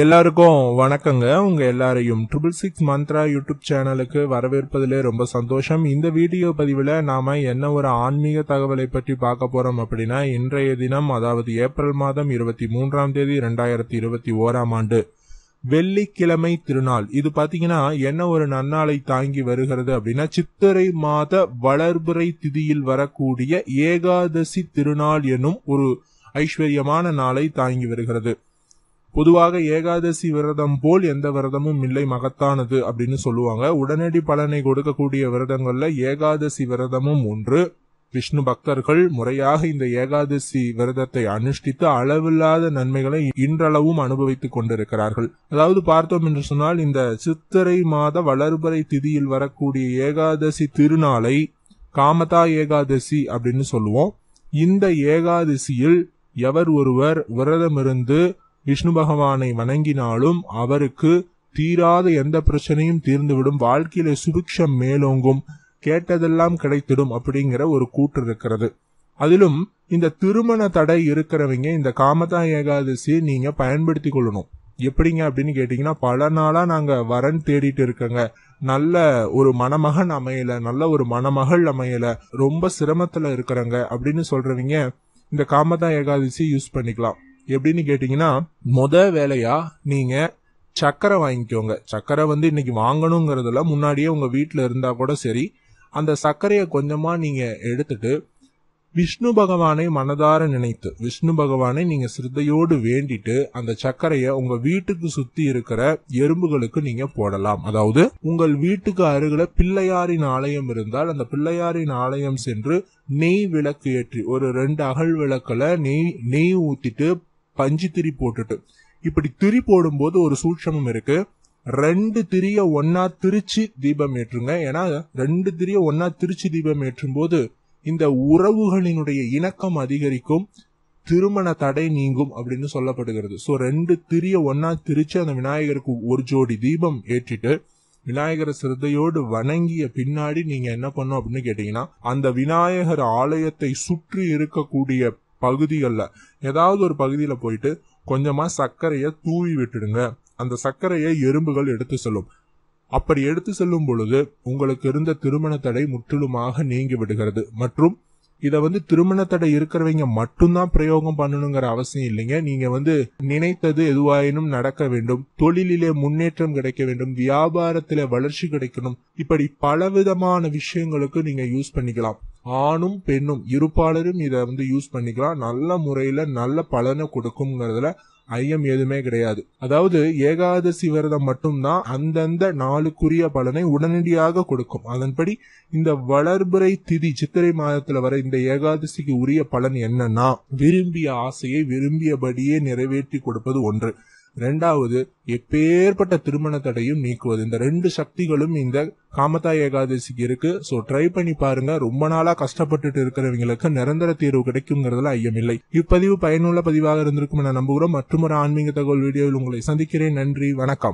எல்லாருக்கும் வணக்கங்க உங்க எல்லாரையும் ட்ரிபிள் சிக்ஸ் மந்த்ரா யூடியூப் சேனலுக்கு வரவேற்பதிலே ரொம்ப சந்தோஷம் இந்த வீடியோ பதிவில் நாம என்ன ஒரு ஆன்மீக தகவலை பற்றி பார்க்க போறோம் அப்படின்னா இன்றைய தினம் அதாவது ஏப்ரல் மாதம் இருபத்தி மூன்றாம் தேதி ரெண்டாயிரத்தி இருபத்தி ஓராம் ஆண்டு வெள்ளிக்கிழமை திருநாள் இது பாத்தீங்கன்னா என்ன ஒரு நன்னாளை தாங்கி வருகிறது அப்படின்னா சித்திரை மாத வளர்புரை திதியில் வரக்கூடிய ஏகாதசி திருநாள் எனும் ஒரு ஐஸ்வர்யமான நாளை தாங்கி வருகிறது பொதுவாக ஏகாதசி விரதம் போல் எந்த விரதமும் இல்லை மகத்தானது அப்படின்னு சொல்லுவாங்க உடனடி பலனை கொடுக்கக்கூடிய விரதங்கள்ல ஏகாதசி விரதமும் ஒன்று விஷ்ணு பக்தர்கள் முறையாக இந்த ஏகாதசி விரதத்தை அனுஷ்டித்து அளவில்லாத நன்மைகளை இன்றளவும் அனுபவித்துக் கொண்டிருக்கிறார்கள் அதாவது பார்த்தோம் என்று சொன்னால் இந்த சித்திரை மாத வளர்பறை திதியில் வரக்கூடிய ஏகாதசி திருநாளை காமதா ஏகாதசி அப்படின்னு சொல்லுவோம் இந்த ஏகாதசியில் எவர் ஒருவர் விரதமிருந்து விஷ்ணு பகவானை வணங்கினாலும் அவருக்கு தீராத எந்த பிரச்சனையும் தீர்ந்துவிடும் வாழ்க்கையில சுபிக்ஷம் மேலோங்கும் கேட்டதெல்லாம் கிடைத்திடும் அப்படிங்கிற ஒரு கூற்று இருக்கிறது அதிலும் இந்த திருமண தடை இருக்கிறவங்க இந்த காமதா ஏகாதசி நீங்க பயன்படுத்தி கொள்ளணும் எப்படிங்க அப்படின்னு கேட்டீங்கன்னா பல நாளா நாங்க வரன் தேடிட்டு இருக்கங்க நல்ல ஒரு மணமகன் அமையல நல்ல ஒரு மணமகள் அமையல ரொம்ப சிரமத்துல இருக்கிறங்க அப்படின்னு சொல்றவங்க இந்த காமதா ஏகாதசி யூஸ் பண்ணிக்கலாம் எப்படின்னு கேட்டீங்கன்னா மொத வேலையாக நீங்கள் சக்கரை வாங்கிக்கோங்க சக்கரை வந்து இன்னைக்கு வாங்கணுங்கிறதுல முன்னாடியே உங்கள் வீட்டில் இருந்தால் கூட சரி அந்த சர்க்கரையை கொஞ்சமாக நீங்கள் எடுத்துட்டு விஷ்ணு பகவானை மனதார நினைத்து விஷ்ணு பகவானை நீங்கள் சிறுத்தையோடு வேண்டிட்டு அந்த சர்க்கரையை உங்கள் வீட்டுக்கு சுற்றி இருக்கிற எறும்புகளுக்கு நீங்கள் போடலாம் அதாவது உங்கள் வீட்டுக்கு அருகில் பிள்ளையாரின் ஆலயம் இருந்தால் அந்த பிள்ளையாரின் ஆலயம் சென்று நெய் விளக்கு ஏற்றி ஒரு ரெண்டு அகல் விளக்கில் நெய் நெய் ஊற்றிட்டு பஞ்சு திரி போட்டுட்டு இப்படி திரி போடும்போது ஒரு சூட்சமம் இருக்கு ரெண்டு திரிய ஒன்னா திருச்சி தீபம் ஏற்றுங்க ஏன்னா ரெண்டு திரிய ஒன்னா திருச்சி தீபம் ஏற்றும் போது இந்த உறவுகளினுடைய இணக்கம் அதிகரிக்கும் திருமண தடை நீங்கும் அப்படின்னு சொல்லப்படுகிறது ஸோ ரெண்டு திரிய ஒன்னா திருச்சி அந்த விநாயகருக்கு ஒரு ஜோடி தீபம் ஏற்றிட்டு விநாயகர் சிரதையோடு வணங்கிய பின்னாடி நீங்க என்ன பண்ணும் அப்படின்னு கேட்டீங்கன்னா அந்த விநாயகர் ஆலயத்தை சுற்றி இருக்கக்கூடிய பகுதிகளில் ஏதாவது ஒரு பகுதியில் போயிட்டு கொஞ்சமாக சர்க்கரையை தூவி விட்டுடுங்க அந்த சர்க்கரையை எறும்புகள் எடுத்து செல்லும் அப்படி எடுத்து செல்லும் பொழுது உங்களுக்கு இருந்த திருமண தடை முற்றிலுமாக நீங்கி விடுகிறது மற்றும் இதை வந்து திருமண தடை இருக்கிறவங்க மட்டும்தான் பிரயோகம் பண்ணணுங்கிற அவசியம் இல்லைங்க நீங்க வந்து நினைத்தது எதுவாயினும் நடக்க வேண்டும் தொழிலிலே முன்னேற்றம் கிடைக்க வேண்டும் வியாபாரத்திலே வளர்ச்சி கிடைக்கணும் இப்படி பலவிதமான விஷயங்களுக்கு நீங்க யூஸ் பண்ணிக்கலாம் ஆணும் பெண்ணும் இருப்பாளரும் இதை வந்து யூஸ் பண்ணிக்கலாம் நல்ல முறையில நல்ல பலனை கொடுக்குங்கிறதுல ஐயம் எதுவுமே கிடையாது அதாவது ஏகாதசி விரதம் மட்டும்தான் அந்தந்த நாளுக்குரிய பலனை உடனடியாக கொடுக்கும் அதன்படி இந்த வளர்புரை திதி சித்திரை மாதத்துல வர இந்த ஏகாதசிக்கு உரிய பலன் என்னன்னா விரும்பிய ஆசையை விரும்பியபடியே நிறைவேற்றி கொடுப்பது ஒன்று ரெண்டாவது எப்பேற்பட்ட திருமண தடையும் நீக்குவது இந்த ரெண்டு சக்திகளும் இந்த காமதாய் ஏகாதசிக்கு இருக்கு ஸோ ட்ரை பண்ணி பாருங்க ரொம்ப நாளா கஷ்டப்பட்டுட்டு இருக்கிறவங்களுக்கு நிரந்தர தீர்வு கிடைக்குங்கிறதுல ஐயமில்லை இப்பதிவு பயனுள்ள பதிவாக இருந்திருக்கும் என நம்புகிறோம் மற்றொரு ஒரு ஆன்மீக தகவல் வீடியோவில் உங்களை சந்திக்கிறேன் நன்றி வணக்கம்